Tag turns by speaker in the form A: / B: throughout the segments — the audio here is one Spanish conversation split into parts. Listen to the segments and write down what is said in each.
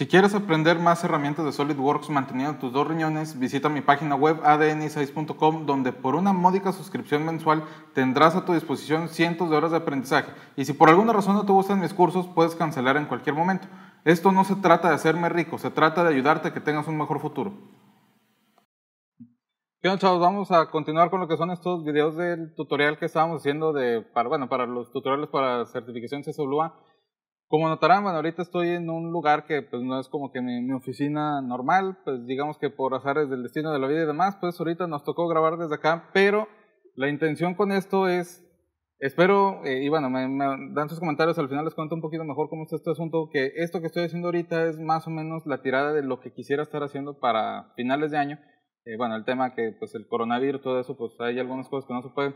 A: Si quieres aprender más herramientas de SolidWorks manteniendo tus dos riñones, visita mi página web adn6.com donde por una módica suscripción mensual tendrás a tu disposición cientos de horas de aprendizaje. Y si por alguna razón no te gustan mis cursos, puedes cancelar en cualquier momento. Esto no se trata de hacerme rico, se trata de ayudarte a que tengas un mejor futuro. Bien, chavos, vamos a continuar con lo que son estos videos del tutorial que estábamos haciendo de, para, bueno, para los tutoriales para certificación CSWA. Como notarán, bueno, ahorita estoy en un lugar que pues no es como que mi, oficina normal, pues digamos que por azares del destino de la vida y demás, pues ahorita nos tocó grabar desde acá, pero la intención con esto es, espero, eh, y bueno, me, dan sus comentarios, al final les cuento un poquito mejor cómo está este asunto, que esto que estoy haciendo ahorita es más o menos la tirada de lo que quisiera estar haciendo para finales de año. Eh, bueno, el tema que pues el coronavirus, todo eso, pues hay algunas cosas que no se pueden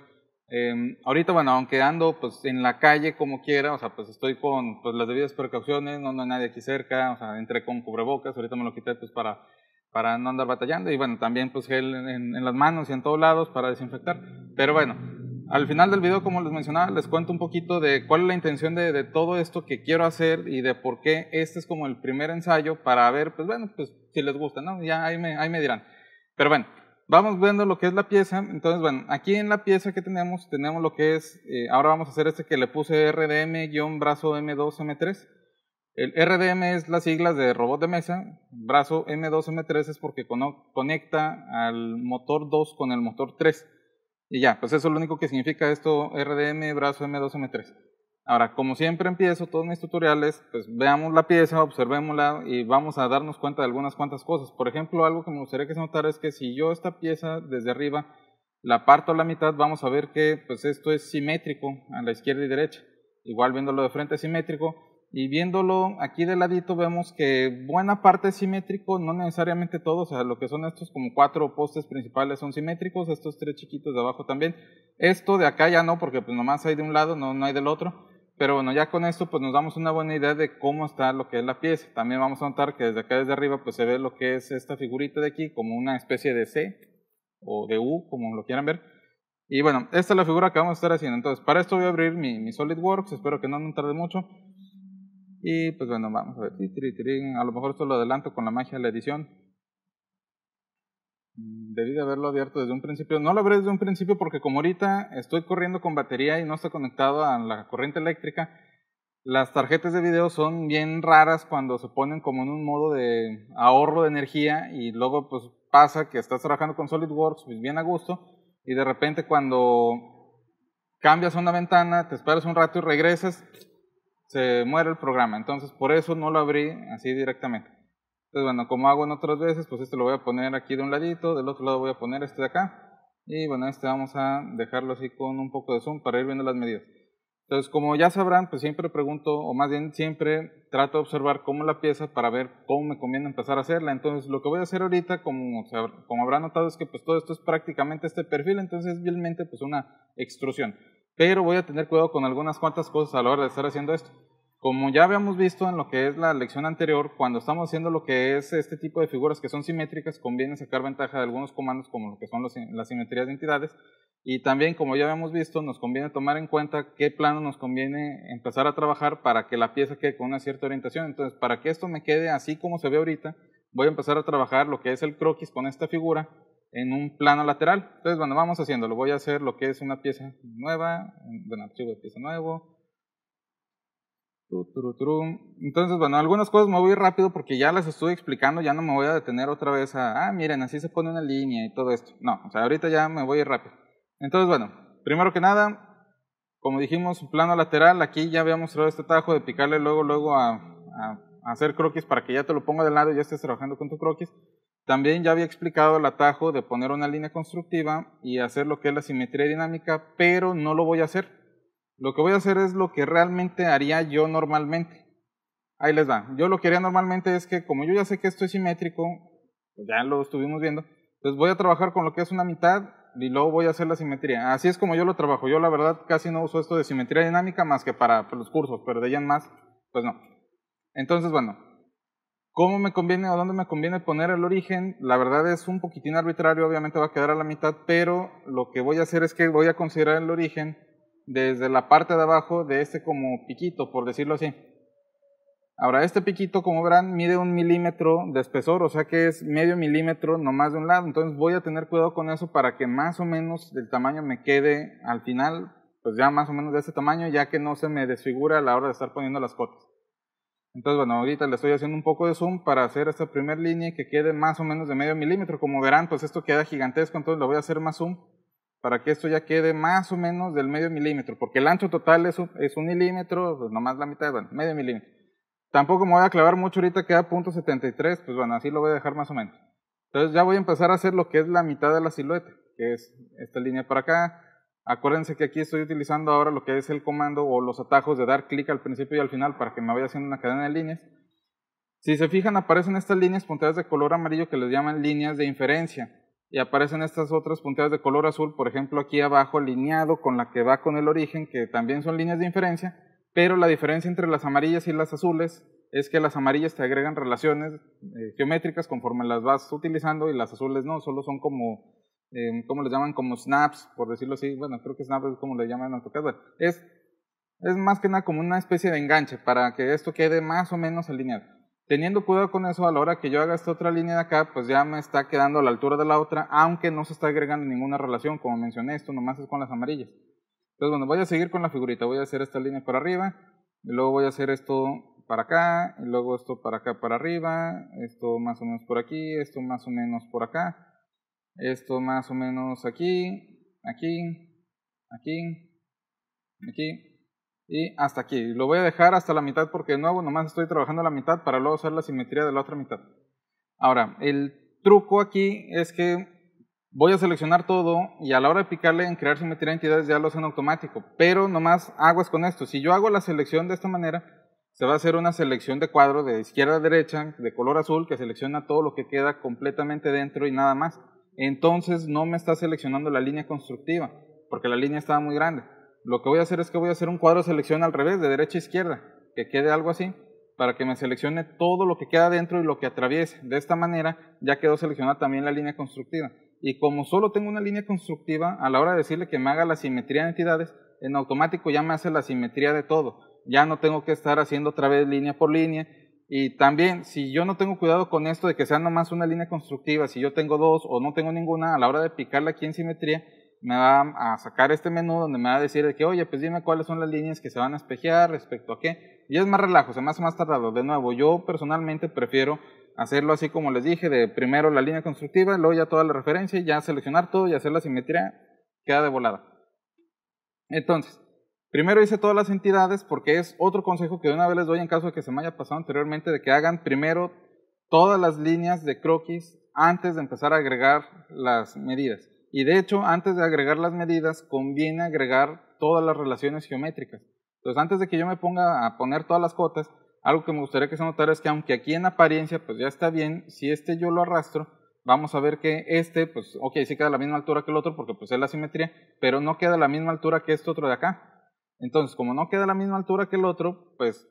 A: Em, ahorita, bueno, aunque ando pues en la calle como quiera, o sea, pues estoy con pues, las debidas precauciones, no, no hay nadie aquí cerca, o sea, entré con cubrebocas, ahorita me lo quité pues para, para no andar batallando y bueno, también pues gel en, las manos y en todos lados para desinfectar. Pero bueno, al final del video, como les mencionaba, les cuento un poquito de cuál es la intención de, de, todo esto que quiero hacer y de por qué este es como el primer ensayo para ver, pues bueno, pues si les gusta, ¿no? Ya ahí me, ahí me dirán. Pero bueno, vamos viendo lo que es la pieza. Entonces, bueno, aquí en la pieza que tenemos, tenemos lo que es, eh, ahora vamos a hacer este que le puse RDM-brazo M2M3. El RDM es las siglas de robot de mesa, brazo M2M3 es porque conecta al motor 2 con el motor 3. Y ya, pues eso es lo único que significa esto, RDM, brazo M2M3. Ahora, como siempre empiezo todos mis tutoriales, pues veamos la pieza, observémosla y vamos a darnos cuenta de algunas cuantas cosas. Por ejemplo, algo que me gustaría que se notara es que si yo esta pieza desde arriba la parto a la mitad, vamos a ver que pues esto es simétrico a la izquierda y derecha. Igual viéndolo de frente es simétrico y viéndolo aquí de ladito vemos que buena parte es simétrico, no necesariamente todo, o sea, lo que son estos como cuatro postes principales son simétricos, estos tres chiquitos de abajo también. Esto de acá ya no, porque pues nomás hay de un lado, no, no hay del otro pero bueno, ya con esto pues nos damos una buena idea de cómo está lo que es la pieza. También vamos a notar que desde acá desde arriba pues se ve lo que es esta figurita de aquí como una especie de C o de U, como lo quieran ver. Y bueno, esta es la figura que vamos a estar haciendo. Entonces, para esto voy a abrir mi, mi SolidWorks, espero que no, me tarde mucho. Y pues bueno, vamos a ver. A lo mejor esto lo adelanto con la magia de la edición. Debí de haberlo abierto desde un principio. No lo abrí desde un principio porque como ahorita estoy corriendo con batería y no está conectado a la corriente eléctrica, las tarjetas de video son bien raras cuando se ponen como en un modo de ahorro de energía y luego pues pasa que estás trabajando con SolidWorks pues, bien a gusto y de repente cuando cambias una ventana, te esperas un rato y regresas, se muere el programa. Entonces por eso no lo abrí así directamente. Entonces, bueno, como hago en otras veces, pues este lo voy a poner aquí de un ladito, del otro lado voy a poner este de acá. Y bueno, este vamos a dejarlo así con un poco de zoom para ir viendo las medidas. Entonces, como ya sabrán, pues siempre pregunto, o más bien siempre trato de observar cómo la pieza para ver cómo me conviene empezar a hacerla. Entonces, lo que voy a hacer ahorita, como, como habrán notado, es que pues todo esto es prácticamente este perfil, entonces es pues una extrusión. Pero voy a tener cuidado con algunas cuantas cosas a la hora de estar haciendo esto. Como ya habíamos visto en lo que es la lección anterior, cuando estamos haciendo lo que es este tipo de figuras que son simétricas, conviene sacar ventaja de algunos comandos como lo que son las simetrías de entidades. Y también, como ya habíamos visto, nos conviene tomar en cuenta qué plano nos conviene empezar a trabajar para que la pieza quede con una cierta orientación. Entonces, para que esto me quede así como se ve ahorita, voy a empezar a trabajar lo que es el croquis con esta figura en un plano lateral. Entonces, bueno, vamos haciéndolo. Voy a hacer lo que es una pieza nueva, un archivo de pieza nuevo, entonces, bueno, algunas cosas me voy rápido porque ya las estuve explicando, ya no me voy a detener otra vez a, ah, miren, así se pone una línea y todo esto. No, o sea, ahorita ya me voy rápido. Entonces, bueno, primero que nada, como dijimos, plano lateral, aquí ya había mostrado este tajo de picarle luego, luego a, hacer croquis para que ya te lo ponga de lado y ya estés trabajando con tu croquis. También ya había explicado el atajo de poner una línea constructiva y hacer lo que es la simetría dinámica, pero no lo voy a hacer lo que voy a hacer es lo que realmente haría yo normalmente. Ahí les va. Yo lo que haría normalmente es que como yo ya sé que esto es simétrico, pues ya lo estuvimos viendo, pues voy a trabajar con lo que es una mitad y luego voy a hacer la simetría. Así es como yo lo trabajo. Yo la verdad casi no uso esto de simetría dinámica más que para, pues, los cursos, pero de allá en más, pues no. Entonces, bueno, ¿Cómo me conviene o dónde me conviene poner el origen? La verdad es un poquitín arbitrario, obviamente va a quedar a la mitad, pero lo que voy a hacer es que voy a considerar el origen desde la parte de abajo de este como piquito, por decirlo así. Ahora, este piquito, como verán, mide un milímetro de espesor, o sea que es medio milímetro nomás de un lado. Entonces voy a tener cuidado con eso para que más o menos el tamaño me quede al final, pues ya más o menos de ese tamaño, ya que no se me desfigura a la hora de estar poniendo las cotas. Entonces, bueno, ahorita le estoy haciendo un poco de zoom para hacer esta primera línea que quede más o menos de medio milímetro. Como verán, pues esto queda gigantesco, entonces lo voy a hacer más zoom para que esto ya quede más o menos del medio milímetro, porque el ancho total es un, milímetro, pues nomás la mitad, bueno, medio milímetro. Tampoco me voy a clavar mucho ahorita, queda .73, pues bueno, así lo voy a dejar más o menos. Entonces ya voy a empezar a hacer lo que es la mitad de la silueta, que es esta línea para acá. Acuérdense que aquí estoy utilizando ahora lo que es el comando o los atajos de dar clic al principio y al final para que me vaya haciendo una cadena de líneas. Si se fijan, aparecen estas líneas punteadas de color amarillo que les llaman líneas de inferencia y aparecen estas otras punteadas de color azul, por ejemplo aquí abajo alineado con la que va con el origen, que también son líneas de inferencia, pero la diferencia entre las amarillas y las azules es que las amarillas te agregan relaciones eh, geométricas conforme las vas utilizando y las azules no, solo son como, em, ¿cómo les llaman? Como snaps, por decirlo así, bueno, creo que snaps es como le llaman en AutoCAD, es, es más que nada como una especie de enganche para que esto quede más o menos alineado. Teniendo cuidado con eso, a la hora que yo haga esta otra línea de acá, pues ya me está quedando a la altura de la otra, aunque no se está agregando ninguna relación, como mencioné, esto nomás es con las amarillas. Entonces, bueno, voy a seguir con la figurita, voy a hacer esta línea para arriba, y luego voy a hacer esto para acá, y luego esto para acá para arriba, esto más o menos por aquí, esto más o menos por acá, esto más o menos aquí, aquí, aquí, aquí, y hasta aquí. Lo voy a dejar hasta la mitad porque no hago, nomás estoy trabajando la mitad para luego hacer la simetría de la otra mitad. Ahora, el truco aquí es que voy a seleccionar todo y a la hora de picarle en crear simetría de entidades ya lo hacen automático, pero nomás aguas con esto. Si yo hago la selección de esta manera, se va a hacer una selección de cuadro de izquierda a derecha, de color azul, que selecciona todo lo que queda completamente dentro y nada más. Entonces no me está seleccionando la línea constructiva, porque la línea estaba muy grande lo que voy a hacer es que voy a hacer un cuadro de selección al revés, de derecha a izquierda, que quede algo así, para que me seleccione todo lo que queda dentro y lo que atraviese. De esta manera ya quedó seleccionada también la línea constructiva. Y como solo tengo una línea constructiva, a la hora de decirle que me haga la simetría de entidades, en automático ya me hace la simetría de todo. Ya no tengo que estar haciendo otra vez línea por línea. Y también, si yo no tengo cuidado con esto de que sea nomás una línea constructiva, si yo tengo dos o no tengo ninguna, a la hora de picarla aquí en simetría, me va a sacar este menú donde me va a decir de que, oye, pues dime cuáles son las líneas que se van a espejear respecto a qué. Y es más relajo, se me hace más tardado. De nuevo, yo personalmente prefiero hacerlo así como les dije, de primero la línea constructiva, luego ya toda la referencia, ya seleccionar todo y hacer la simetría, queda de volada. Entonces, primero hice todas las entidades porque es otro consejo que de una vez les doy en caso de que se me haya pasado anteriormente, de que hagan primero todas las líneas de croquis antes de empezar a agregar las medidas. Y de hecho, antes de agregar las medidas, conviene agregar todas las relaciones geométricas. Entonces, antes de que yo me ponga a poner todas las cotas, algo que me gustaría que se notara es que aunque aquí en apariencia pues ya está bien, si este yo lo arrastro, vamos a ver que este, pues ok, sí queda a la misma altura que el otro porque pues es la simetría, pero no queda a la misma altura que este otro de acá. Entonces, como no queda a la misma altura que el otro, pues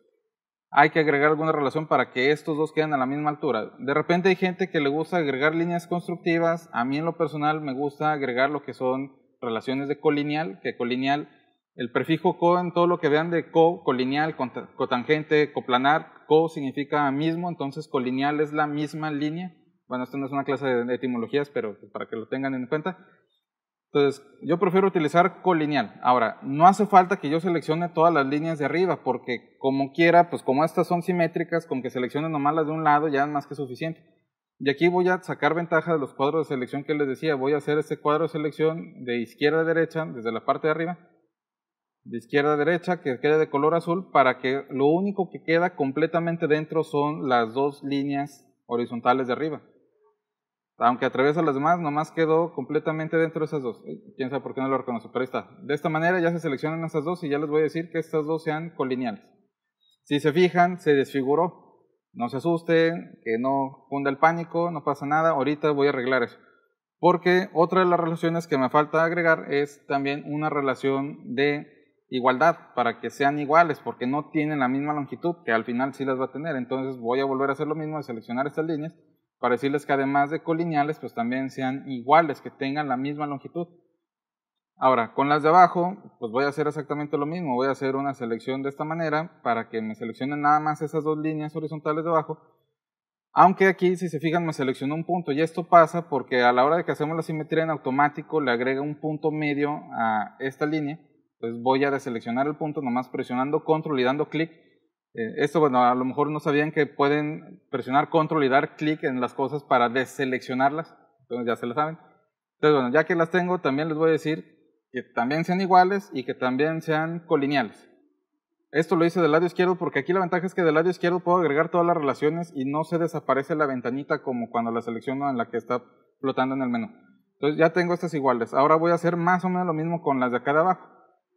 A: hay que agregar alguna relación para que estos dos queden a la misma altura. De repente hay gente que le gusta agregar líneas constructivas, a mí en lo personal me gusta agregar lo que son relaciones de colineal, que colineal, el prefijo co en todo lo que vean de co, colineal, cotangente, coplanar, co significa mismo, entonces colineal es la misma línea. Bueno, esto no es una clase de etimologías, pero para que lo tengan en cuenta. Entonces, yo prefiero utilizar colineal. Ahora, no hace falta que yo seleccione todas las líneas de arriba, porque como quiera, pues como estas son simétricas, con que seleccione nomás las de un lado ya es más que suficiente. Y aquí voy a sacar ventaja de los cuadros de selección que les decía. Voy a hacer este cuadro de selección de izquierda a derecha, desde la parte de arriba, de izquierda a derecha, que quede de color azul, para que lo único que queda completamente dentro son las dos líneas horizontales de arriba aunque atraviesa las demás, nomás quedó completamente dentro de esas dos. Eh, quién sabe por qué no lo reconoce, pero ahí está. De esta manera ya se seleccionan esas dos y ya les voy a decir que estas dos sean colineales. Si se fijan, se desfiguró. No se asusten, que no funda el pánico, no pasa nada. Ahorita voy a arreglar eso. Porque otra de las relaciones que me falta agregar es también una relación de igualdad, para que sean iguales, porque no tienen la misma longitud, que al final sí las va a tener. Entonces voy a volver a hacer lo mismo, a seleccionar estas líneas para decirles que además de colineales, pues también sean iguales, que tengan la misma longitud. Ahora, con las de abajo, pues voy a hacer exactamente lo mismo, voy a hacer una selección de esta manera para que me seleccionen nada más esas dos líneas horizontales de abajo, aunque aquí, si se fijan, me seleccionó un punto y esto pasa porque a la hora de que hacemos la simetría en automático le agrega un punto medio a esta línea, pues voy a deseleccionar el punto nomás presionando control y dando clic eh, esto, bueno, a lo mejor no sabían que pueden presionar control y dar clic en las cosas para deseleccionarlas, entonces ya se las saben. Entonces, bueno, ya que las tengo, también les voy a decir que también sean iguales y que también sean colineales. Esto lo hice del lado izquierdo porque aquí la ventaja es que del lado izquierdo puedo agregar todas las relaciones y no se desaparece la ventanita como cuando la selecciono en la que está flotando en el menú. Entonces ya tengo estas iguales. Ahora voy a hacer más o menos lo mismo con las de acá de abajo.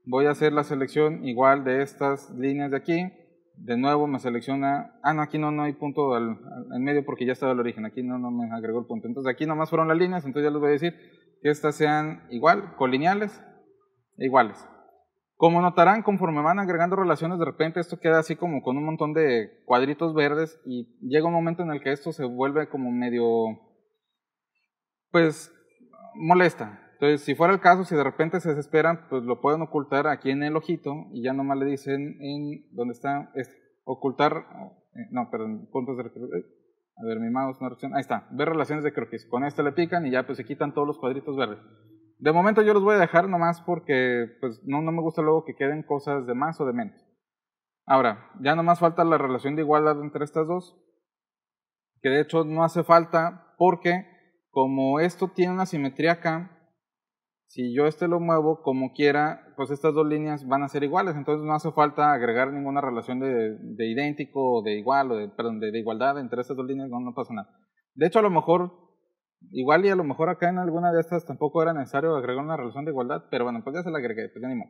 A: Voy a hacer la selección igual de estas líneas de aquí de nuevo me selecciona, ah, no, aquí no, no hay punto al, en medio porque ya estaba el origen, aquí no, no me agregó el punto. Entonces aquí nomás fueron las líneas, entonces ya les voy a decir que estas sean igual, colineales, e iguales. Como notarán, conforme van agregando relaciones, de repente esto queda así como con un montón de cuadritos verdes y llega un momento en el que esto se vuelve como medio, pues, molesta. Entonces, si fuera el caso, si de repente se desesperan, pues lo pueden ocultar aquí en el ojito y ya nomás le dicen en ¿Dónde está este, ocultar, eh, no, perdón, puntos de a ver, mi mouse, una opción, ahí está, ver relaciones de croquis. Con esta le pican y ya pues se quitan todos los cuadritos verdes. De momento yo los voy a dejar nomás porque pues no, no me gusta luego que queden cosas de más o de menos. Ahora, ya nomás falta la relación de igualdad entre estas dos, que de hecho no hace falta porque como esto tiene una simetría acá, si yo este lo muevo como quiera, pues estas dos líneas van a ser iguales, entonces no hace falta agregar ninguna relación de, idéntico o de igual, o de, perdón, de, igualdad entre estas dos líneas, no, pasa nada. De hecho, a lo mejor, igual y a lo mejor acá en alguna de estas tampoco era necesario agregar una relación de igualdad, pero bueno, pues ya se la agregué, pues ya ni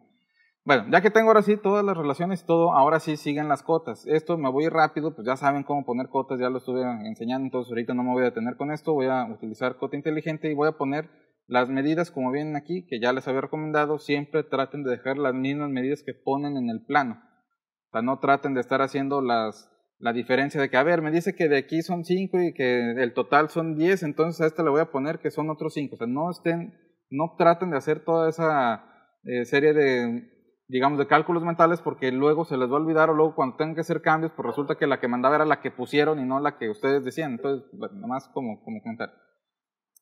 A: Bueno, ya que tengo ahora sí todas las relaciones, todo, ahora sí siguen las cotas. Esto me voy rápido, pues ya saben cómo poner cotas, ya lo estuve enseñando, entonces ahorita no me voy a detener con esto, voy a utilizar cota inteligente y voy a poner las medidas, como vienen aquí, que ya les había recomendado, siempre traten de dejar las mismas medidas que ponen en el plano. O sea, no traten de estar haciendo las, la diferencia de que, a ver, me dice que de aquí son 5 y que el total son 10, entonces a este le voy a poner que son otros 5. O sea, no estén, no traten de hacer toda esa eh, serie de, digamos, de cálculos mentales porque luego se les va a olvidar o luego cuando tengan que hacer cambios, pues resulta que la que mandaba era la que pusieron y no la que ustedes decían. Entonces, nomás como, como comentar.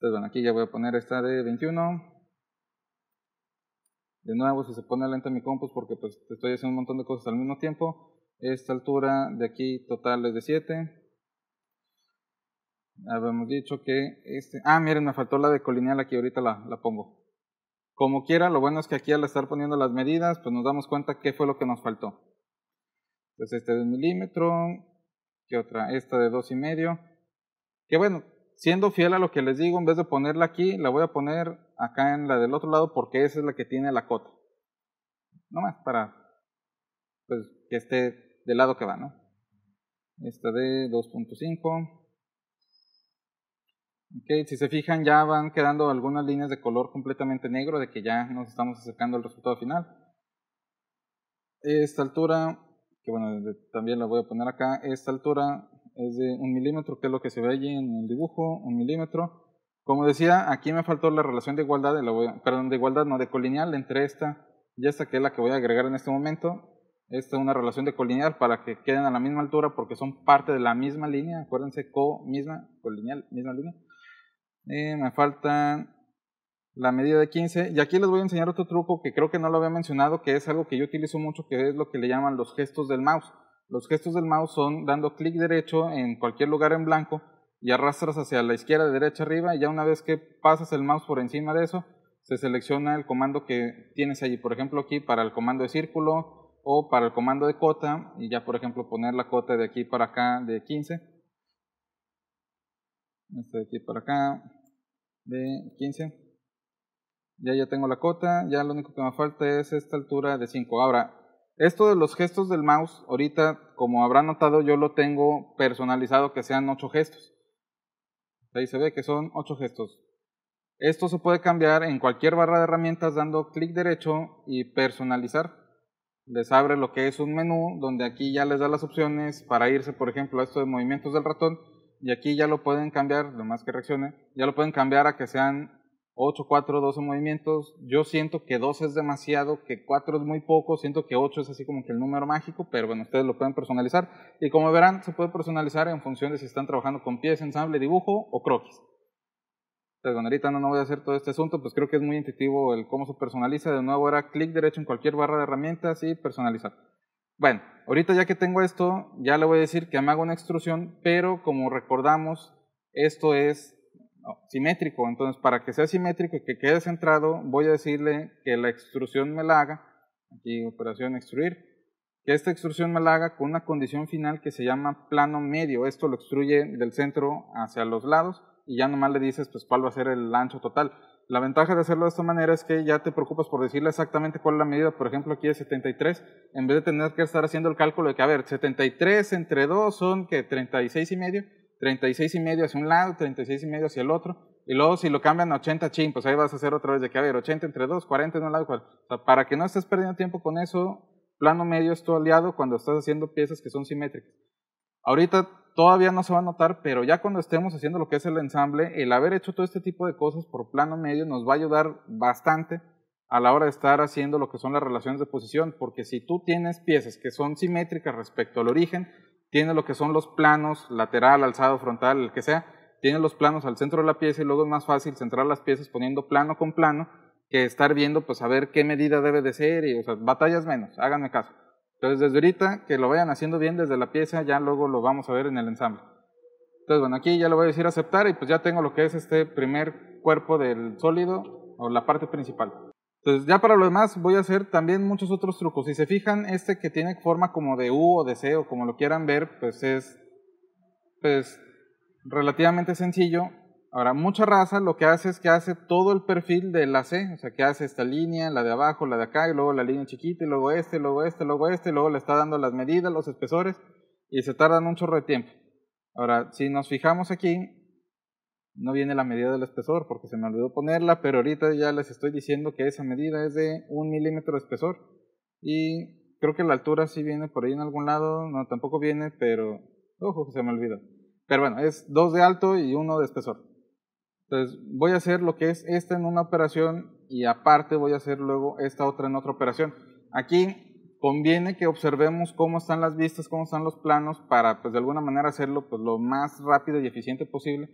A: Entonces, bueno, aquí ya voy a poner esta de 21. De nuevo, si se pone lenta mi compus porque pues estoy haciendo un montón de cosas al mismo tiempo, esta altura de aquí total es de 7. Habíamos dicho que este... Ah, miren, me faltó la de colineal aquí, ahorita la, pongo. Como quiera, lo bueno es que aquí al estar poniendo las medidas, pues nos damos cuenta qué fue lo que nos faltó. Entonces este de un milímetro, ¿qué otra? Esta de dos y medio. Que bueno, siendo fiel a lo que les digo, en vez de ponerla aquí, la voy a poner acá en la del otro lado porque esa es la que tiene la cota. No más, para pues, que esté del lado que va, ¿no? Esta de 2.5. Ok, si se fijan ya van quedando algunas líneas de color completamente negro de que ya nos estamos acercando al resultado final. Esta altura, que bueno, también la voy a poner acá, esta altura es de un milímetro, que es lo que se ve allí en el dibujo, un milímetro. Como decía, aquí me faltó la relación de igualdad, la perdón, de igualdad no, de colineal entre esta y esta, que es la que voy a agregar en este momento. Esta es una relación de colineal para que queden a la misma altura porque son parte de la misma línea, acuérdense, co, misma, colineal, misma línea. Eh, me falta la medida de 15. Y aquí les voy a enseñar otro truco que creo que no lo había mencionado, que es algo que yo utilizo mucho, que es lo que le llaman los gestos del mouse. Los gestos del mouse son dando clic derecho en cualquier lugar en blanco y arrastras hacia la izquierda, derecha, arriba y ya una vez que pasas el mouse por encima de eso, se selecciona el comando que tienes allí. Por ejemplo, aquí para el comando de círculo o para el comando de cota y ya por ejemplo poner la cota de aquí para acá de 15. Este de aquí para acá de 15. Ya ya tengo la cota, ya lo único que me falta es esta altura de 5. Ahora, esto de los gestos del mouse, ahorita, como habrá notado, yo lo tengo personalizado que sean 8 gestos. Ahí se ve que son 8 gestos. Esto se puede cambiar en cualquier barra de herramientas dando clic derecho y personalizar. Les abre lo que es un menú donde aquí ya les da las opciones para irse, por ejemplo, a esto de movimientos del ratón y aquí ya lo pueden cambiar, lo más que reaccione, ya lo pueden cambiar a que sean 8, 4, 12 movimientos. Yo siento que 2 es demasiado, que 4 es muy poco, siento que 8 es así como que el número mágico, pero bueno, ustedes lo pueden personalizar. Y como verán, se puede personalizar en función de si están trabajando con pies, ensamble, dibujo o croquis. Entonces, ahorita no, no voy a hacer todo este asunto, pues creo que es muy intuitivo el cómo se personaliza. De nuevo era clic derecho en cualquier barra de herramientas y personalizar. Bueno, ahorita ya que tengo esto, ya le voy a decir que me hago una extrusión, pero como recordamos, esto es simétrico. Entonces, para que sea simétrico y que quede centrado, voy a decirle que la extrusión me la haga, aquí operación extruir, que esta extrusión me la haga con una condición final que se llama plano medio. Esto lo extruye del centro hacia los lados y ya nomás le dices pues cuál va a ser el ancho total. La ventaja de hacerlo de esta manera es que ya te preocupas por decirle exactamente cuál es la medida. Por ejemplo, aquí es 73. En vez de tener que estar haciendo el cálculo de que, a ver, 73 entre 2 son que 36 y medio 36 y medio hacia un lado, 36 y medio hacia el otro, y luego si lo cambian a 80, chin, pues ahí vas a hacer otra vez de que, a ver, 80 entre 2, 40 en un lado, para que no estés perdiendo tiempo con eso, plano medio es tu aliado cuando estás haciendo piezas que son simétricas. Ahorita todavía no se va a notar, pero ya cuando estemos haciendo lo que es el ensamble, el haber hecho todo este tipo de cosas por plano medio nos va a ayudar bastante a la hora de estar haciendo lo que son las relaciones de posición, porque si tú tienes piezas que son simétricas respecto al origen, tiene lo que son los planos, lateral, alzado, frontal, el que sea, tiene los planos al centro de la pieza y luego es más fácil centrar las piezas poniendo plano con plano que estar viendo, pues a ver qué medida debe de ser y, o sea, batallas menos, háganme caso. Entonces, desde ahorita, que lo vayan haciendo bien desde la pieza, ya luego lo vamos a ver en el ensamble. Entonces, bueno, aquí ya lo voy a decir aceptar y pues ya tengo lo que es este primer cuerpo del sólido o la parte principal. Entonces, pues, ya para lo demás, voy a hacer también muchos otros trucos. Si se fijan, este que tiene forma como de U o de C o como lo quieran ver, pues es pues, relativamente sencillo. Ahora, mucha raza lo que hace es que hace todo el perfil de la C, o sea, que hace esta línea, la de abajo, la de acá, y luego la línea chiquita, y luego este, luego este, luego este, y luego le está dando las medidas, los espesores, y se tardan un chorro de tiempo. Ahora, si nos fijamos aquí, no viene la medida del espesor porque se me olvidó ponerla, pero ahorita ya les estoy diciendo que esa medida es de un milímetro de espesor. Y creo que la altura sí viene por ahí en algún lado, no, tampoco viene, pero ojo, que se me olvidó. Pero bueno, es dos de alto y uno de espesor. Entonces voy a hacer lo que es esta en una operación y aparte voy a hacer luego esta otra en otra operación. Aquí conviene que observemos cómo están las vistas, cómo están los planos para pues de alguna manera hacerlo pues lo más rápido y eficiente posible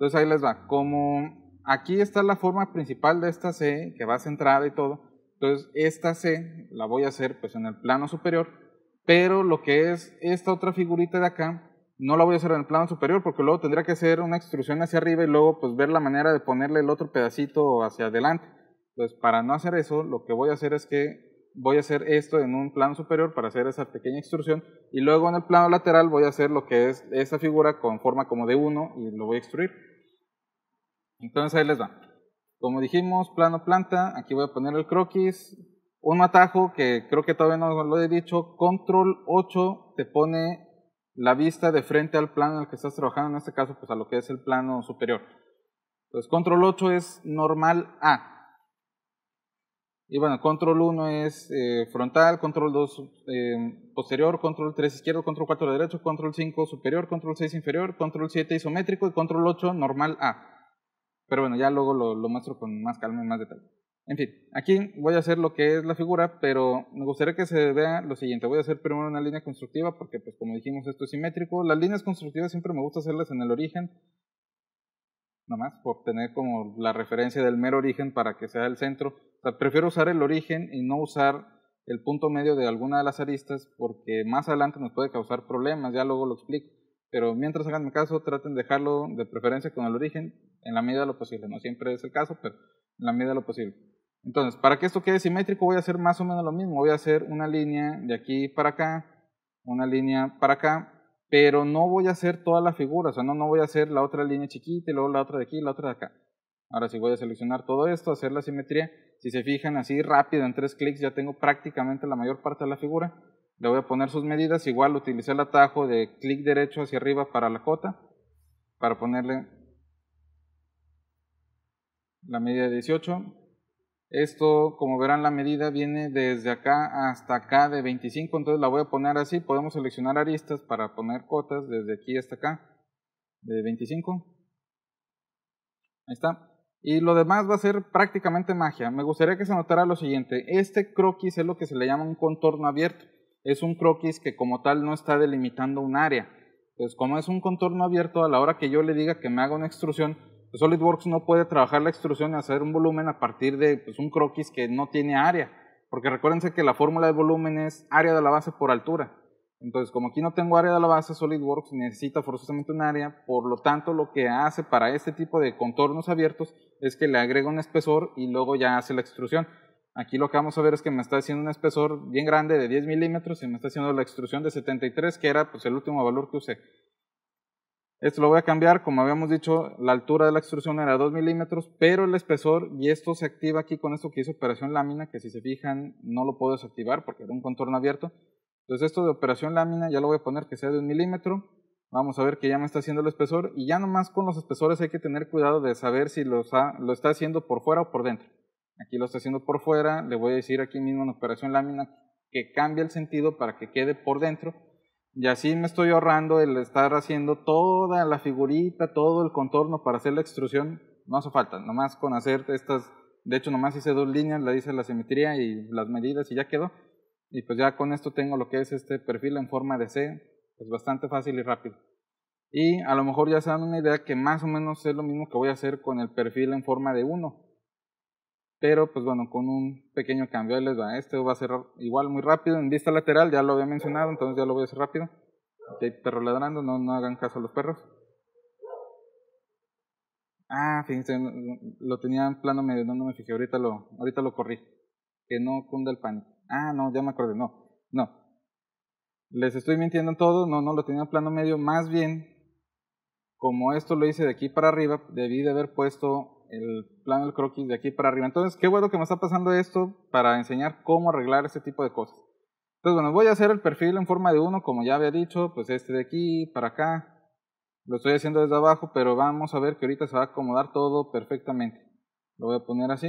A: entonces ahí les va. Como aquí está la forma principal de esta C, que va centrada y todo, entonces esta C la voy a hacer pues en el plano superior, pero lo que es esta otra figurita de acá, no la voy a hacer en el plano superior porque luego tendría que hacer una extrusión hacia arriba y luego pues ver la manera de ponerle el otro pedacito hacia adelante. Entonces para no hacer eso, lo que voy a hacer es que voy a hacer esto en un plano superior para hacer esa pequeña extrusión y luego en el plano lateral voy a hacer lo que es esta figura con forma como de uno y lo voy a extruir. Entonces ahí les va. Como dijimos, plano planta, aquí voy a poner el croquis. Un atajo que creo que todavía no lo he dicho, control 8 te pone la vista de frente al plano en el que estás trabajando, en este caso pues a lo que es el plano superior. Entonces control 8 es normal A. Y bueno, control 1 es eh, frontal, control 2 eh, posterior, control 3 izquierdo, control 4 derecho, control 5 superior, control 6 inferior, control 7 isométrico y control 8 normal A. Pero bueno, ya luego lo, muestro con más calma y más detalle. En fin, aquí voy a hacer lo que es la figura, pero me gustaría que se vea lo siguiente. Voy a hacer primero una línea constructiva porque, pues como dijimos, esto es simétrico. Las líneas constructivas siempre me gusta hacerlas en el origen, nomás por tener como la referencia del mero origen para que sea el centro. prefiero usar el origen y no usar el punto medio de alguna de las aristas porque más adelante nos puede causar problemas, ya luego lo explico pero mientras hagan caso, traten de dejarlo de preferencia con el origen en la medida de lo posible. No siempre es el caso, pero en la medida de lo posible. Entonces, para que esto quede simétrico, voy a hacer más o menos lo mismo. Voy a hacer una línea de aquí para acá, una línea para acá, pero no voy a hacer toda la figura. O sea, no, no voy a hacer la otra línea chiquita y luego la otra de aquí y la otra de acá. Ahora sí voy a seleccionar todo esto, hacer la simetría. Si se fijan así rápido, en tres clics ya tengo prácticamente la mayor parte de la figura le voy a poner sus medidas, igual utilicé el atajo de clic derecho hacia arriba para la cota, para ponerle la medida de 18. Esto, como verán, la medida viene desde acá hasta acá de 25, entonces la voy a poner así, podemos seleccionar aristas para poner cotas desde aquí hasta acá, de 25. Ahí está. Y lo demás va a ser prácticamente magia. Me gustaría que se notara lo siguiente, este croquis es lo que se le llama un contorno abierto es un croquis que como tal no está delimitando un área. Entonces, como es un contorno abierto, a la hora que yo le diga que me haga una extrusión, pues, SolidWorks no puede trabajar la extrusión y hacer un volumen a partir de pues, un croquis que no tiene área. Porque recuérdense que la fórmula de volumen es área de la base por altura. Entonces, como aquí no tengo área de la base, SolidWorks necesita forzosamente un área, por lo tanto lo que hace para este tipo de contornos abiertos es que le agrega un espesor y luego ya hace la extrusión. Aquí lo que vamos a ver es que me está haciendo un espesor bien grande de 10 milímetros y me está haciendo la extrusión de 73, que era pues, el último valor que usé. Esto lo voy a cambiar, como habíamos dicho, la altura de la extrusión era 2 milímetros, pero el espesor, y esto se activa aquí con esto que hizo operación lámina, que si se fijan no lo puedo desactivar porque era un contorno abierto. Entonces esto de operación lámina ya lo voy a poner que sea de 1 milímetro. Vamos a ver que ya me está haciendo el espesor y ya nomás con los espesores hay que tener cuidado de saber si lo está haciendo por fuera o por dentro. Aquí lo está haciendo por fuera, le voy a decir aquí mismo en operación lámina que cambie el sentido para que quede por dentro. Y así me estoy ahorrando el estar haciendo toda la figurita, todo el contorno para hacer la extrusión. No hace falta, nomás con hacer estas, de hecho nomás hice dos líneas, le hice la simetría y las medidas y ya quedó. Y pues ya con esto tengo lo que es este perfil en forma de C, pues bastante fácil y rápido. Y a lo mejor ya se dan una idea que más o menos es lo mismo que voy a hacer con el perfil en forma de 1 pero pues bueno, con un pequeño cambio les va. Este va a ser igual muy rápido en vista lateral, ya lo había mencionado, entonces ya lo voy a hacer rápido. de perro ladrando, no, no hagan caso a los perros. Ah, fíjense, lo tenía en plano medio, no, no me fijé, ahorita lo, ahorita lo corrí. Que no cunda el pánico. Ah, no, ya me acordé, no, no. Les estoy mintiendo todo, no, no lo tenía en plano medio, más bien, como esto lo hice de aquí para arriba, debí de haber puesto el plano del croquis de aquí para arriba. Entonces, qué bueno que me está pasando esto para enseñar cómo arreglar este tipo de cosas. Entonces, bueno, voy a hacer el perfil en forma de uno, como ya había dicho, pues este de aquí para acá. Lo estoy haciendo desde abajo, pero vamos a ver que ahorita se va a acomodar todo perfectamente. Lo voy a poner así.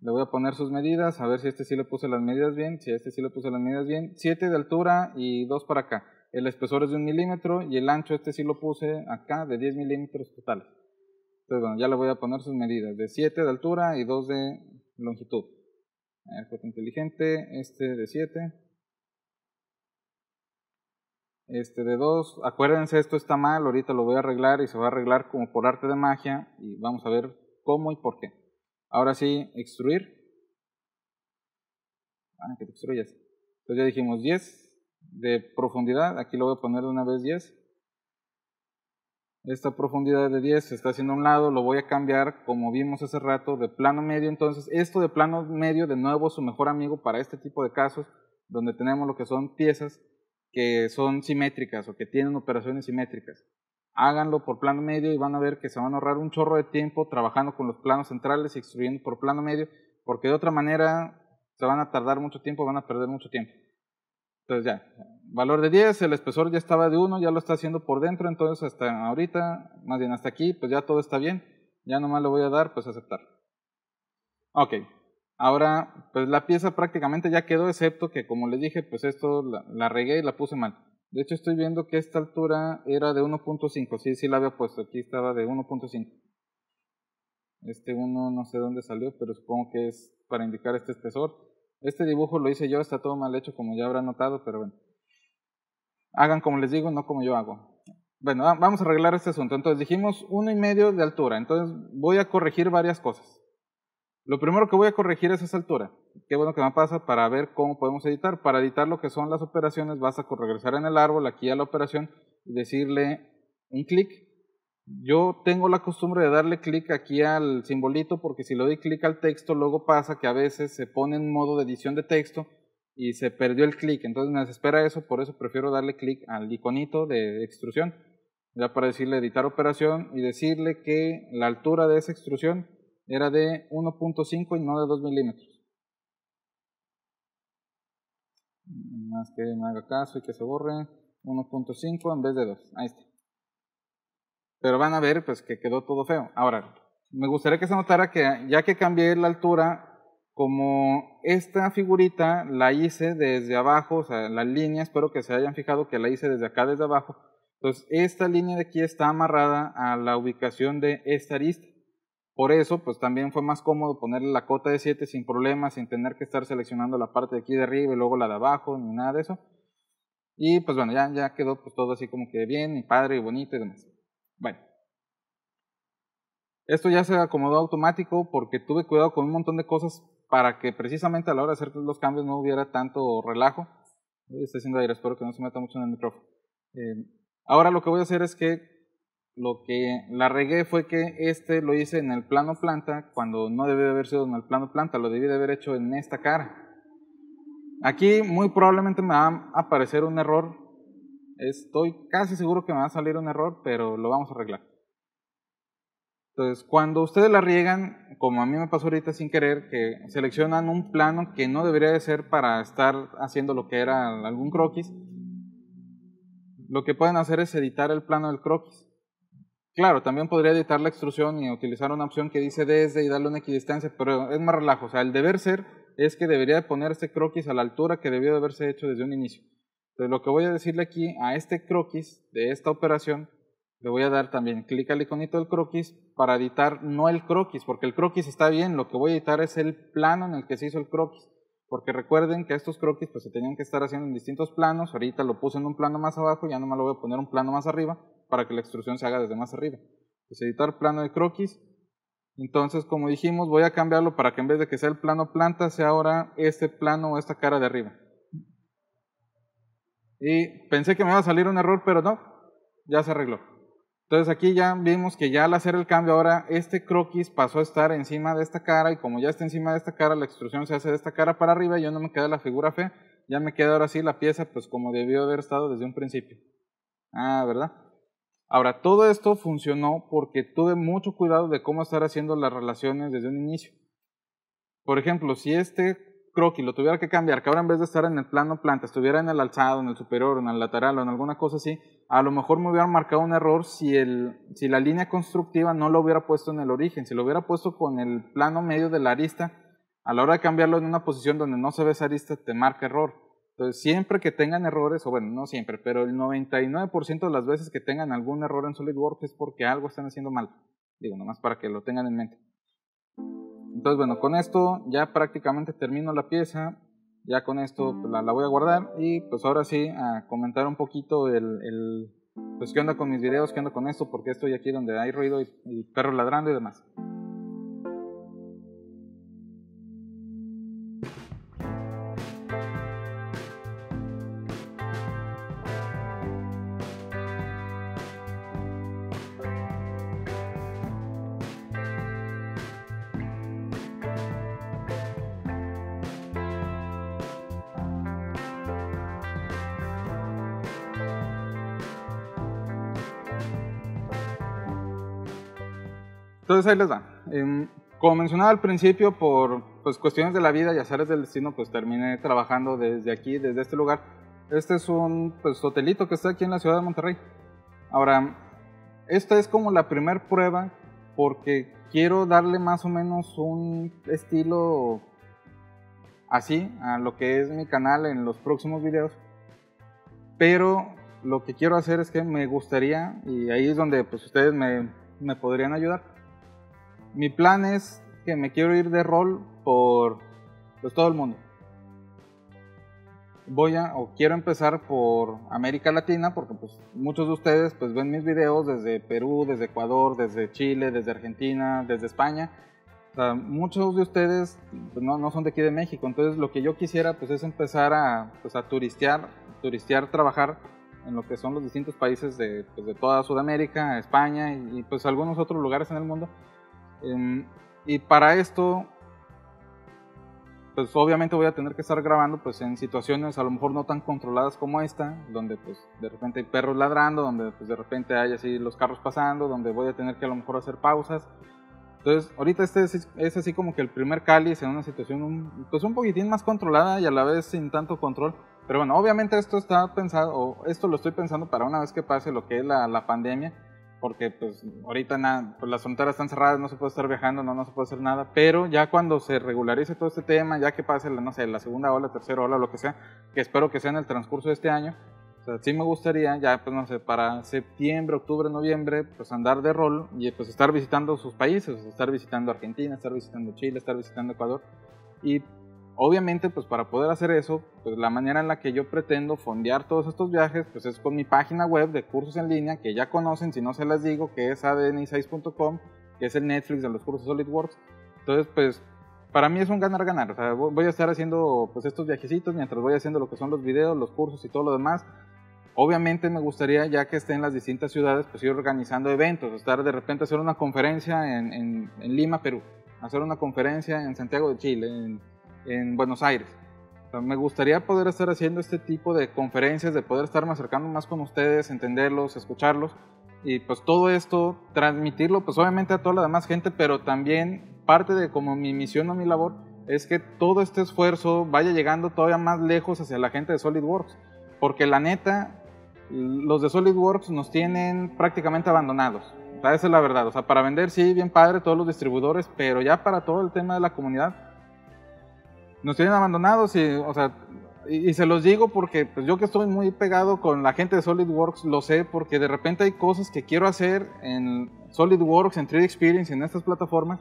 A: Le voy a poner sus medidas, a ver si este sí le puse las medidas bien, si este sí le puse las medidas bien. 7 de altura y 2 para acá. El espesor es de 1 milímetro y el ancho este sí lo puse acá de 10 milímetros totales entonces, bueno, ya le voy a poner sus medidas, de 7 de altura y 2 de longitud. Foto inteligente, este de 7. Este de 2, acuérdense, esto está mal, ahorita lo voy a arreglar y se va a arreglar como por arte de magia y vamos a ver cómo y por qué. Ahora sí, extruir. Ah, que te extruyas. Entonces ya dijimos 10 de profundidad, aquí lo voy a poner de una vez 10 esta profundidad de 10 se está haciendo a un lado, lo voy a cambiar, como vimos hace rato, de plano medio. Entonces, esto de plano medio, de nuevo, su mejor amigo para este tipo de casos, donde tenemos lo que son piezas que son simétricas o que tienen operaciones simétricas. Háganlo por plano medio y van a ver que se van a ahorrar un chorro de tiempo trabajando con los planos centrales y extruyendo por plano medio, porque de otra manera se van a tardar mucho tiempo, van a perder mucho tiempo. Entonces ya, valor de 10, el espesor ya estaba de 1, ya lo está haciendo por dentro, entonces hasta ahorita, más bien hasta aquí, pues ya todo está bien. Ya nomás lo voy a dar, pues aceptar. Ok, ahora pues la pieza prácticamente ya quedó, excepto que como les dije, pues esto la, regué y la puse mal. De hecho estoy viendo que esta altura era de 1.5, sí, sí la había puesto, aquí estaba de 1.5. Este 1 no sé dónde salió, pero supongo que es para indicar este espesor. Este dibujo lo hice yo, está todo mal hecho como ya habrán notado, pero bueno. Hagan como les digo, no como yo hago. Bueno, vamos a arreglar este asunto. Entonces dijimos uno y medio de altura. Entonces voy a corregir varias cosas. Lo primero que voy a corregir es esa altura. Qué bueno que me pasa para ver cómo podemos editar. Para editar lo que son las operaciones, vas a regresar en el árbol aquí a la operación y decirle un clic yo tengo la costumbre de darle clic aquí al simbolito porque si le doy clic al texto luego pasa que a veces se pone en modo de edición de texto y se perdió el clic, entonces me desespera eso, por eso prefiero darle clic al iconito de extrusión, ya para decirle editar operación y decirle que la altura de esa extrusión era de 1.5 y no de 2 milímetros. Más que me haga caso y que se borre, 1.5 en vez de 2, ahí está pero van a ver pues que quedó todo feo. Ahora, me gustaría que se notara que ya que cambié la altura, como esta figurita la hice desde abajo, o sea, la línea, espero que se hayan fijado que la hice desde acá, desde abajo. Entonces, pues, esta línea de aquí está amarrada a la ubicación de esta arista. Por eso, pues también fue más cómodo ponerle la cota de 7 sin problemas, sin tener que estar seleccionando la parte de aquí de arriba y luego la de abajo, ni nada de eso. Y pues bueno, ya, ya quedó pues, todo así como que bien y padre y bonito y demás. Bueno. Esto ya se acomodó automático porque tuve cuidado con un montón de cosas para que precisamente a la hora de hacer los cambios no hubiera tanto relajo. Estoy haciendo aire, espero que no se meta mucho en el micrófono. Em, ahora lo que voy a hacer es que lo que la regué fue que este lo hice en el plano planta cuando no debía haber sido en el plano planta, lo debí de haber hecho en esta cara. Aquí muy probablemente me va a aparecer un error Estoy casi seguro que me va a salir un error, pero lo vamos a arreglar. Entonces, cuando ustedes la riegan, como a mí me pasó ahorita sin querer, que seleccionan un plano que no debería de ser para estar haciendo lo que era algún croquis, lo que pueden hacer es editar el plano del croquis. Claro, también podría editar la extrusión y utilizar una opción que dice desde y darle una equidistancia, pero es más relajo. O sea, el deber ser es que debería de ponerse este croquis a la altura que debió de haberse hecho desde un inicio. Entonces, lo que voy a decirle aquí a este croquis de esta operación, le voy a dar también clic al iconito del croquis para editar no el croquis, porque el croquis está bien, lo que voy a editar es el plano en el que se hizo el croquis. Porque recuerden que estos croquis pues, se tenían que estar haciendo en distintos planos, ahorita lo puse en un plano más abajo, ya nomás lo voy a poner un plano más arriba para que la extrusión se haga desde más arriba. Pues editar plano de croquis, entonces, como dijimos, voy a cambiarlo para que en vez de que sea el plano planta, sea ahora este plano o esta cara de arriba. Y pensé que me iba a salir un error, pero no, ya se arregló. Entonces aquí ya vimos que ya al hacer el cambio, ahora este croquis pasó a estar encima de esta cara y como ya está encima de esta cara, la extrusión se hace de esta cara para arriba y yo no me queda la figura fe, ya me queda ahora sí la pieza pues como debió haber estado desde un principio. Ah, ¿verdad? Ahora, todo esto funcionó porque tuve mucho cuidado de cómo estar haciendo las relaciones desde un inicio. Por ejemplo, si este croquis lo tuviera que cambiar, que ahora en vez de estar en el plano planta, estuviera en el alzado, en el superior, en el lateral o en alguna cosa así, a lo mejor me hubiera marcado un error si, el, si la línea constructiva no lo hubiera puesto en el origen, si lo hubiera puesto con el plano medio de la arista, a la hora de cambiarlo en una posición donde no se ve esa arista, te marca error. Entonces, siempre que tengan errores, o bueno, no siempre, pero el 99% de las veces que tengan algún error en SolidWorks es porque algo están haciendo mal. Digo, nomás para que lo tengan en mente. Entonces, bueno, con esto ya prácticamente termino la pieza. Ya con esto pues, la, voy a guardar y pues ahora sí a comentar un poquito el, pues qué onda con mis videos, qué onda con esto, porque estoy aquí donde hay ruido y, y perros ladrando y demás. Entonces ahí les va. Em, como mencionaba al principio, por pues, cuestiones de la vida y azares del destino, pues terminé trabajando desde aquí, desde este lugar. Este es un pues, hotelito que está aquí en la ciudad de Monterrey. Ahora, esta es como la primera prueba porque quiero darle más o menos un estilo así a lo que es mi canal en los próximos videos. Pero lo que quiero hacer es que me gustaría, y ahí es donde pues, ustedes me podrían ayudar, mi plan es que me quiero ir de rol por pues, todo el mundo. Voy a, o quiero empezar por América Latina, porque pues, muchos de ustedes pues, ven mis videos desde Perú, desde Ecuador, desde Chile, desde Argentina, desde España. muchos de ustedes pues, no, son de aquí de México, entonces lo que yo quisiera pues, es empezar a, pues, a turistear, turistear, trabajar en lo que son los distintos países de, pues, toda Sudamérica, España y, pues algunos otros lugares en el mundo Em, y para esto, pues obviamente voy a tener que estar grabando pues en situaciones a lo mejor no tan controladas como esta, donde pues de repente hay perros ladrando, donde pues de repente hay así los carros pasando, donde voy a tener que a lo mejor hacer pausas. Entonces, ahorita este es, así como que el primer cáliz en una situación pues un poquitín más controlada y a la vez sin tanto control. Pero bueno, obviamente esto está pensado, esto lo estoy pensando para una vez que pase lo que es la, la pandemia, porque pues ahorita pues, las fronteras están cerradas, no se puede estar viajando, no, no se puede hacer nada, pero ya cuando se regularice todo este tema, ya que pase, la, no sé, la segunda ola, tercera ola, lo que sea, que espero que sea en el transcurso de este año, sí me gustaría, ya pues no sé, para septiembre, octubre, noviembre, pues andar de rol y pues estar visitando sus países, estar visitando Argentina, estar visitando Chile, estar visitando Ecuador y Obviamente, pues para poder hacer eso, pues la manera en la que yo pretendo fondear todos estos viajes, pues es con mi página web de cursos en línea, que ya conocen, si no se las digo, que es adn 6com que es el Netflix de los cursos SolidWorks. Entonces, pues para mí es un ganar-ganar. voy a estar haciendo pues estos viajecitos mientras voy haciendo lo que son los videos, los cursos y todo lo demás. Obviamente me gustaría, ya que esté en las distintas ciudades, pues ir organizando eventos, estar de repente hacer una conferencia en, en Lima, Perú, hacer una conferencia en Santiago de Chile, en en Buenos Aires. me gustaría poder estar haciendo este tipo de conferencias, de poder estarme acercando más con ustedes, entenderlos, escucharlos y pues todo esto, transmitirlo pues obviamente a toda la demás gente, pero también parte de como mi misión o mi labor es que todo este esfuerzo vaya llegando todavía más lejos hacia la gente de SolidWorks, porque la neta, los de SolidWorks nos tienen prácticamente abandonados. esa es la verdad. O sea, para vender sí, bien padre todos los distribuidores, pero ya para todo el tema de la comunidad, nos tienen abandonados y, y, se los digo porque pues, yo que estoy muy pegado con la gente de SolidWorks lo sé porque de repente hay cosas que quiero hacer en SolidWorks, en 3D Experience, en estas plataformas.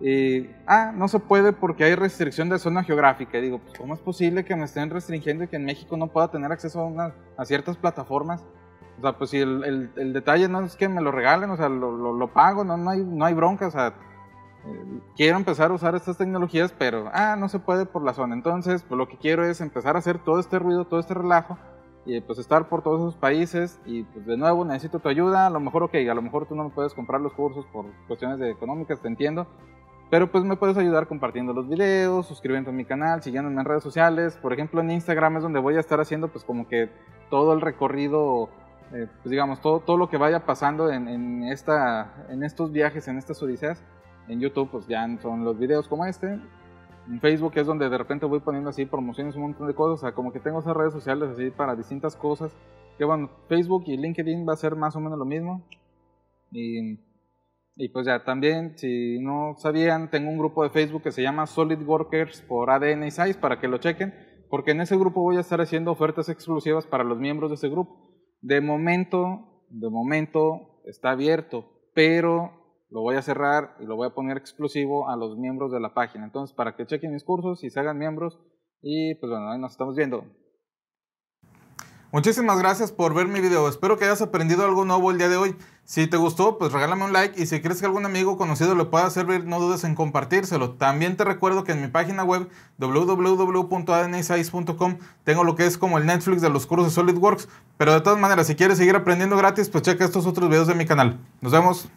A: Y, ah, no se puede porque hay restricción de zona geográfica. digo, pues, ¿cómo es posible que me estén restringiendo y que en México no pueda tener acceso a, ciertas plataformas? O sea, pues si el, detalle no es que me lo regalen, o sea, lo, pago, no, no, hay, no hay bronca, o sea, quiero empezar a usar estas tecnologías, pero ah, no se puede por la zona. Entonces, pues lo que quiero es empezar a hacer todo este ruido, todo este relajo y pues estar por todos esos países y pues de nuevo necesito tu ayuda, a lo mejor ok, a lo mejor tú no me puedes comprar los cursos por cuestiones de económicas, te entiendo, pero pues me puedes ayudar compartiendo los videos, suscribiendo a mi canal, siguiéndome en redes sociales, por ejemplo en Instagram es donde voy a estar haciendo pues como que todo el recorrido, eh, pues digamos, todo, todo lo que vaya pasando en, en, esta, en estos viajes, en estas odiseas, en YouTube pues ya son los videos como este. En Facebook es donde de repente voy poniendo así promociones, un montón de cosas. O sea, como que tengo esas redes sociales así para distintas cosas. Que bueno, Facebook y LinkedIn va a ser más o menos lo mismo. Y, pues ya, también, si no sabían, tengo un grupo de Facebook que se llama Solid Workers por ADN y Size para que lo chequen. Porque en ese grupo voy a estar haciendo ofertas exclusivas para los miembros de ese grupo. De momento, de momento está abierto, pero lo voy a cerrar y lo voy a poner exclusivo a los miembros de la página. Entonces, para que chequen mis cursos y se hagan miembros. Y pues bueno, ahí nos estamos viendo. Muchísimas gracias por ver mi video. Espero que hayas aprendido algo nuevo el día de hoy. Si te gustó, pues regálame un like y si crees que algún amigo conocido le pueda servir, no dudes en compartírselo. También te recuerdo que en mi página web wwwadn tengo lo que es como el Netflix de los cursos de SolidWorks. Pero de todas maneras, si quieres seguir aprendiendo gratis, pues checa estos otros videos de mi canal. Nos vemos.